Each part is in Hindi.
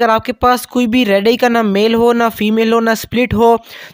अगर आपके पास कोई भी रेडई का ना मेल हो ना फीमेल हो ना स्प्लिट हो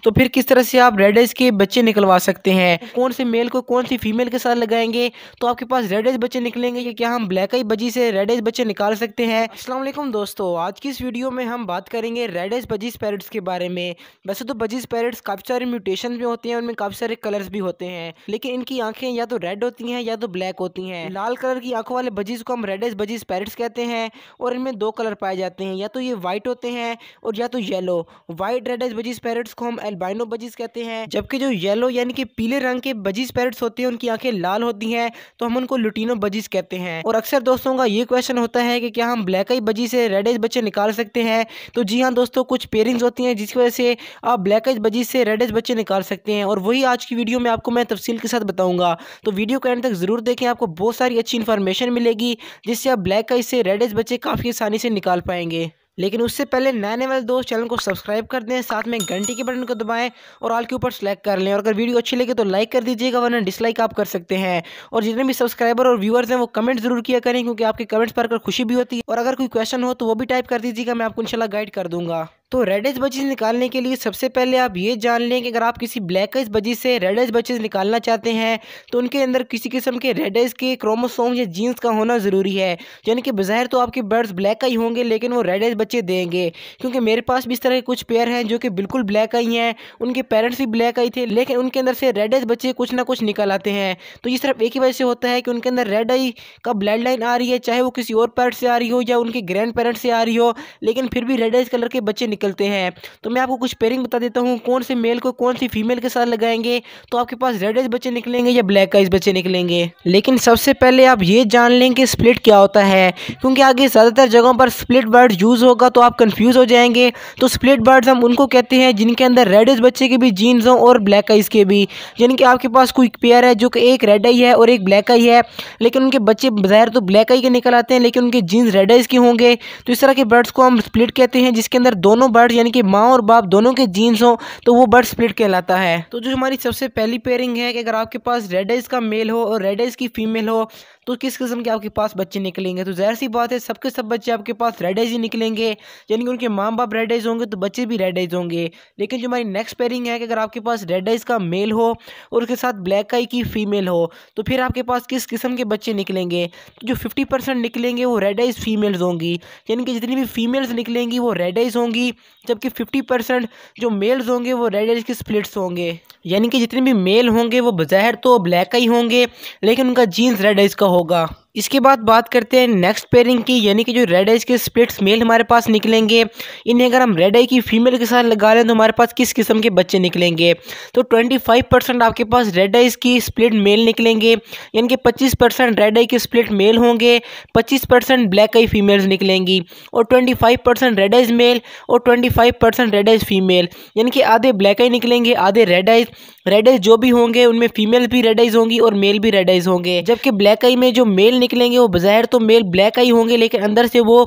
तो फिर किस तरह से आप रेडेज के बच्चे निकलवा सकते हैं कौन से मेल को कौन सी फीमेल के साथ लगाएंगे तो आपके पास रेडेज बच्चे निकलेंगे कि क्या हम ब्लैक आई बजी से रेडेज बच्चे निकाल सकते हैं असलम दोस्तों आज की इस वीडियो में हम बात करेंगे रेडेज बजीज पैरट्स के बारे में वैसे तो बजीज पैरट्स काफ़ी सारे म्यूटेशन भी होते हैं उनमें काफ़ी सारे कलर्स भी होते हैं लेकिन इनकी आंखें या तो रेड होती हैं या तो ब्लैक होती हैं लाल कलर की आंखों वाले बजीज को हम रेडेज बजीज पैरट्स कहते हैं और इनमें दो कलर पाए जाते हैं या तो ये वाइट होते हैं और या तो yellow white red eyes budgies parrots को हम एल्बाइनो बजीज कहते हैं जबकि जो येलो यानी कि पीले रंग के बजीज पैरट्स होते हैं उनकी आंखें लाल होती हैं तो हम उनको लुटीनो बजीज कहते हैं और अक्सर दोस्तों का ये क्वेश्चन होता है कि क्या हम ब्लैक आई बजी से रेड एज बच्चे निकाल सकते हैं तो जी हाँ दोस्तों कुछ पेरिंग्स होती हैं जिसकी वजह से आप ब्लैक एज बजीज से रेड एज बच्चे निकाल सकते हैं और वही आज की वीडियो में आपको मैं तफसील के साथ बताऊंगा तो वीडियो को एंड तक ज़रूर देखें आपको बहुत सारी अच्छी इन्फॉर्मेशन मिलेगी जिससे आप ब्लैक आई से रेड एज बच्चे काफ़ी आसानी से निकाल पाएंगे लेकिन उससे पहले नए नए वाले दोस्त चैनल को सब्सक्राइब कर दें साथ में घंटी के बटन को दबाएं और ऑल के ऊपर सेलेक्ट कर लें और अगर वीडियो अच्छी लगे तो लाइक कर दीजिएगा वरना डिसलाइक आप कर सकते हैं और जितने भी सब्सक्राइबर और व्यूअर्स हैं वो कमेंट जरूर किया करें क्योंकि आपके कमेंट्स पढ़कर खुशी भी होती है और अगर कोई क्वेश्चन हो तो वो भी टाइप कर दीजिएगा मैं आपको इनशाला गाइड कर दूंगा तो रेड एज निकालने के लिए सबसे पहले आप ये जान लें कि अगर आप किसी ब्लैक एज बचेज से रेड एज बचेज निकालना चाहते हैं तो उनके अंदर किसी किस्म के रेड एज के क्रोमोसोम या जीन्स का होना ज़रूरी है यानी कि बज़ाहिर तो आपके बर्ड्स ब्लैक का ही होंगे लेकिन वो रेड एज बच्चे देंगे क्योंकि मेरे पास भी इस तरह के कुछ पेयर हैं जो कि बिल्कुल ब्लैक आई हैं उनके पेरेंट्स भी ब्लैक आई थे लेकिन उनके अंदर से रेड एज बच्चे कुछ ना कुछ निकल आते हैं तो ये सिर्फ एक ही वजह से होता है कि उनके अंदर रेड आई का ब्लड लाइन आ रही है चाहे वो किसी और पेरेंट से आ रही हो या उनके ग्रैंड पेरेंट्स से आ रही हो लेकिन फिर भी रेड एज कलर के बच्चे निकलते हैं तो मैं आपको कुछ पेयरिंग बता देता हूँ कौन से मेल को कौन सी फीमेल के साथ लगाएंगे तो आपके पास रेड आइज बच्चे निकलेंगे या ब्लैक आइज बच्चे निकलेंगे लेकिन सबसे पहले आप ये जान लें कि स्प्लिट क्या होता है क्योंकि आगे ज़्यादातर जगहों पर स्प्लिट बर्ड यूज़ होगा तो आप कन्फ्यूज़ हो जाएंगे तो स्प्लिट बर्ड्स हम उनको कहते हैं जिनके अंदर रेड आइज बच्चे के भी जीन्स हों और ब्लैक आइज के भी यानी कि आपके पास कोई पेयर है जो कि एक रेड आई है और एक ब्लैक आई है लेकिन उनके बच्चे बाहर तो ब्लैक आई के निकल आते हैं लेकिन उनके जीन्स रेड आइज के होंगे तो इस तरह के बर्ड्स को हम स्प्लिट कहते हैं जिसके अंदर दोनों दोनों बर्ड यानी कि माँ और बाप दोनों के जीन्स हों तो वो बर्ड स्प्लिट कहलाता है तो जो हमारी सबसे पहली पेयरिंग है कि अगर आपके पास रेड आइज का मेल हो और रेड आइज की फीमेल हो तो किस किस्म के आपके पास बच्चे निकलेंगे तो जहर सी बात है सबके सब बच्चे आपके पास रेड आइज ही निकलेंगे यानी कि उनके माँ बाप रेड आइज होंगे तो बच्चे भी रेड आइज होंगे लेकिन जो हमारी नेक्स्ट पेयरिंग है कि अगर आपके पास रेड आइज का मेल हो और उसके साथ ब्लैक आई की फ़ीमेल हो तो फिर आपके पास किस किस्म के बच्चे निकलेंगे तो जो फिफ्टी परसेंट निकलेंगे वो रेड आइज फीमेल्स होंगी यानी कि जितनी भी फीमेल्स निकलेंगी वो रेड आइज होंगी जबकि फिफ्टी परसेंट जो मेल्स होंगे वो रेड आइज के स्प्लिट्स होंगे यानी कि जितने भी मेल होंगे वो बज़ाहिर तो ब्लैक आई होंगे लेकिन उनका जीन्स रेड आइज का होगा इसके बाद बात करते हैं नेक्स्ट पेयरिंग की यानी कि जो रेड आइज के स्प्लिट्स मेल हमारे पास निकलेंगे इन्हें अगर हम रेड आई की फीमेल के साथ लगा लें तो हमारे पास किस किस्म के बच्चे निकलेंगे तो 25 परसेंट आपके पास रेड आइज की स्प्लिट मेल निकलेंगे यानी कि 25 परसेंट रेड आई के स्प्लिट मेल होंगे 25 परसेंट ब्लैक आई फीमेल्स निकलेंगी और twenty percent red eyes male और twenty percent red eyes female यानी कि आधे ब्लैक आई निकलेंगे आधे रेड आइज रेड आइज जो भी होंगे उनमें फीमेल भी रेड आइज होंगी और मेल भी रेड आइज होंगे जबकि ब्लैक आई में जो मेल निकलेंगे वो बाहर तो मेल ब्लैक आई होंगे लेकिन अंदर से वो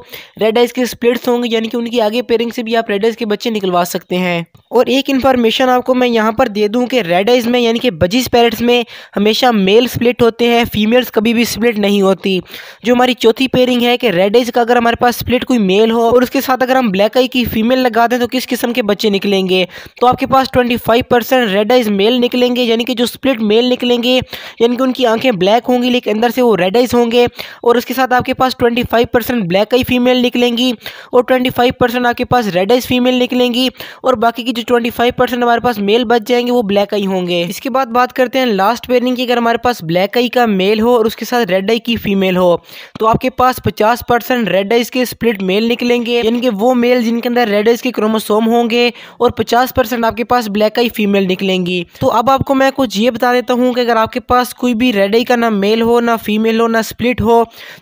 रेड आइज के स्प्लिट्स होंगे यानी कि उनकी आगे पेयरिंग से भी आप रेड आइज के बच्चे निकलवा सकते हैं और एक इन्फॉर्मेशन आपको मैं यहाँ पर दे दूँ कि रेड आइज में यानी कि बजीज पैरट्स में हमेशा मेल स्प्लिट होते हैं फीमेल्स कभी भी स्प्लिट नहीं होती जो हमारी चौथी पेयरिंग है कि रेड आइज का अगर हमारे पास स्प्लिट कोई मेल हो और उसके साथ अगर हम ब्लैक आई की फीमेल लगा दें तो किस किस्म के बच्चे निकलेंगे तो आपके पास twenty five percent red eyes male निकलेंगे यानी कि जो स्प्लिट मेल निकलेंगे यानी कि उनकी आंखें ब्लैक होंगी लेकिन अंदर से वो रेड आइज होंगे होंगे और उसके साथ आपके पास twenty five percent black eye female निकलेंगी और ट्वेंटी फाइव परसेंट आपके पास रेड आइज फीमेल निकलेंगी और बाकी की जो ट्वेंटी फाइव परसेंट हमारे पास मेल बच जाएंगे वो ब्लैक आई होंगे इसके बाद बात करते हैं लास्ट पेयरिंग की अगर हमारे पास ब्लैक आई का मेल हो और उसके साथ रेड आई की फीमेल हो तो आपके पास पचास परसेंट रेड आइज के स्प्लिट मेल निकलेंगे यानी कि वो मेल जिनके अंदर रेड आइज के क्रोमोसोम होंगे और पचास परसेंट आपके पास ब्लैक आई फीमेल निकलेंगी तो अब आपको मैं कुछ ये बता देता हूँ कि अगर आपके पास कोई भी रेड आई का ना मेल हो ना फीमेल हो ना स्प्लिट हो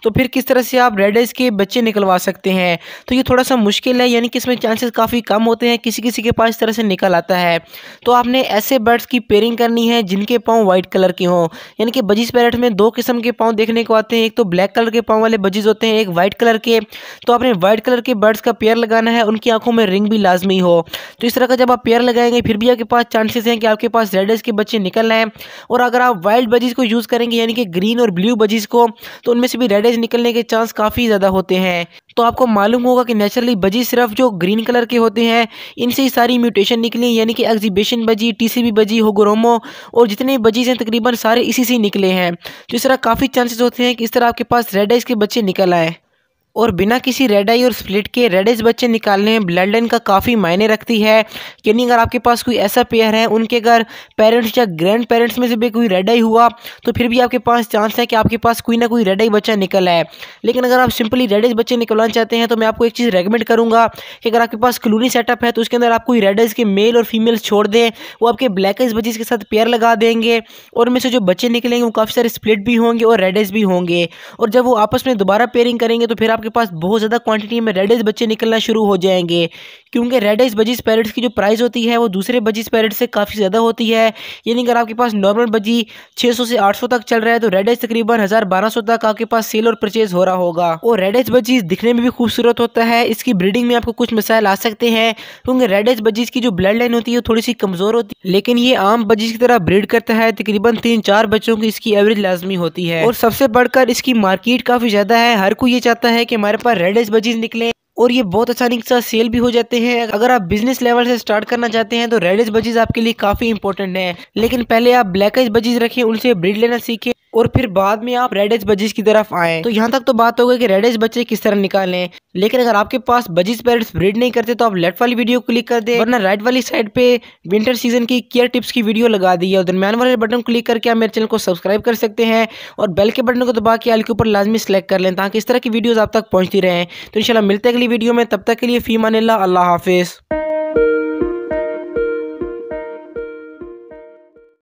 तो फिर किस तरह से आप रेड के बच्चे निकलवा सकते हैं तो ये थोड़ा सा मुश्किल है यानी कि इसमें चांसेस काफ़ी कम होते हैं किसी किसी के पास इस तरह से निकल आता है तो आपने ऐसे बर्ड्स की पेयरिंग करनी है जिनके पाँव वाइट कलर के हों यानी कि बजीज पैरट में दो किस्म के पाँव देखने को आते हैं एक तो ब्लैक कलर के पाँव वाले बजीज होते हैं एक वाइट कलर के तो आपने वाइट कलर के बर्ड्स का पेयर लगाना है उनकी आंखों में रिंग भी लाजमी हो तो इस तरह का जब आप पेयर लगाएंगे फिर भी आपके पास चांसेस हैं कि आपके पास रेडेज़ के बच्चे निकल रहे हैं और अगर आप वाइल्ड बजीज़ को यूज़ करेंगे यानी कि ग्रीन और ब्लू बजीज़ को तो उनमें से भी रेड एज निकलने के चांस काफ़ी ज़्यादा होते हैं तो आपको मालूम होगा कि नेचुरली बजी सिर्फ जो ग्रीन कलर के होते हैं इनसे ही सारी म्यूटेशन निकली यानी कि एग्जीबिशन बजी टीसीबी बजी होगोरोमो और जितने भी बजीज हैं तकरीबन सारे इसी से निकले हैं तो इस तरह काफ़ी चांसेस होते हैं कि इस तरह आपके पास रेड एज के बच्चे निकल आए और बिना किसी रेड आई और स्प्लिट के रेडेज बच्चे निकालने में ब्लड लाइन का काफ़ी मायने रखती है यानी अगर आपके पास कोई ऐसा पेयर है उनके अगर पेरेंट्स या ग्रैंड पेरेंट्स में से भी कोई रेड आई हुआ तो फिर भी आपके पास चांस है कि आपके पास कोई ना कोई रेड आई बच्चा निकल आए लेकिन अगर आप सिंपली रेडेज बच्चे निकलवाना चाहते हैं तो मैं आपको एक चीज़ रेकमेंड करूँगा कि अगर आपके पास क्लूनी सेटअप है तो उसके अंदर आप कोई रेडेज के मेल और फीमेल्स छोड़ दें वो आपके ब्लैक आइज बच्चे के साथ पेयर लगा देंगे और उनमें से जो बच्चे निकलेंगे वो काफ़ी सारे स्प्लिट भी होंगे और रेडेज भी होंगे और जब वो आपस में दोबारा पेयरिंग करेंगे तो फिर आप आपके पास बहुत ज़्यादा क्वांटिटी में रेडेज बच्चे निकलना शुरू हो जाएंगे क्योंकि रेडेज बजीज पैरेट्स की जो प्राइस होती है वो दूसरे बजीज पैरट्स से काफ़ी ज़्यादा होती है यानी अगर आपके पास नॉर्मल बजी 600 से 800 तक चल रहा है तो रेडेज तकरीबन हज़ार बारह सौ तक आपके पास सेल और परचेज हो रहा होगा और रेडेज बजीज दिखने में भी खूबसूरत होता है इसकी ब्रीडिंग में आपको कुछ मसाइल आ सकते हैं क्योंकि रेडेज बजीज की जो ब्लड लाइन होती है वो थोड़ी सी कमज़ोर होती है लेकिन ये आम बजीज की तरह ब्रीड करता है तकरीबन तीन चार बच्चों की इसकी एवरेज लाजमी होती है और सबसे बढ़कर इसकी मार्केट काफ़ी ज़्यादा है हर कोई ये चाहता है कि कि हमारे पास रेड एस बजीज निकले और ये बहुत आसानी के साथ सेल भी हो जाते हैं अगर आप बिजनेस लेवल से स्टार्ट करना चाहते हैं तो रेड एस बजीज आपके लिए काफ़ी इंपॉर्टेंट है लेकिन पहले आप ब्लैक एस बजीज रखें उनसे ब्रीड लेना सीखें और फिर बाद में आप रेडेज एज बजीज की तरफ आए तो यहाँ तक तो बात हो गई कि रेडेज बच्चे किस तरह निकालें लेकिन अगर आपके पास बजीज पेरेंट्स ब्रीड नहीं करते तो आप लेफ्ट वाली वीडियो क्लिक कर दें वरना राइट वाली साइड पे विंटर सीजन की केयर टिप्स की वीडियो लगा दी है और दरमियान वाले बटन क्लिक करके आप मेरे चैनल को सब्सक्राइब कर सकते हैं और बेल के बटन को दबा के आल के ऊपर लाजमी सेलेक्ट कर लें ताकि इस तरह की वीडियोज़ आप तक पहुँचती रहें तो इनशाला मिलते अगली वीडियो में तब तक के लिए फ़ी मानिल्ला अल्लाह हाफिज़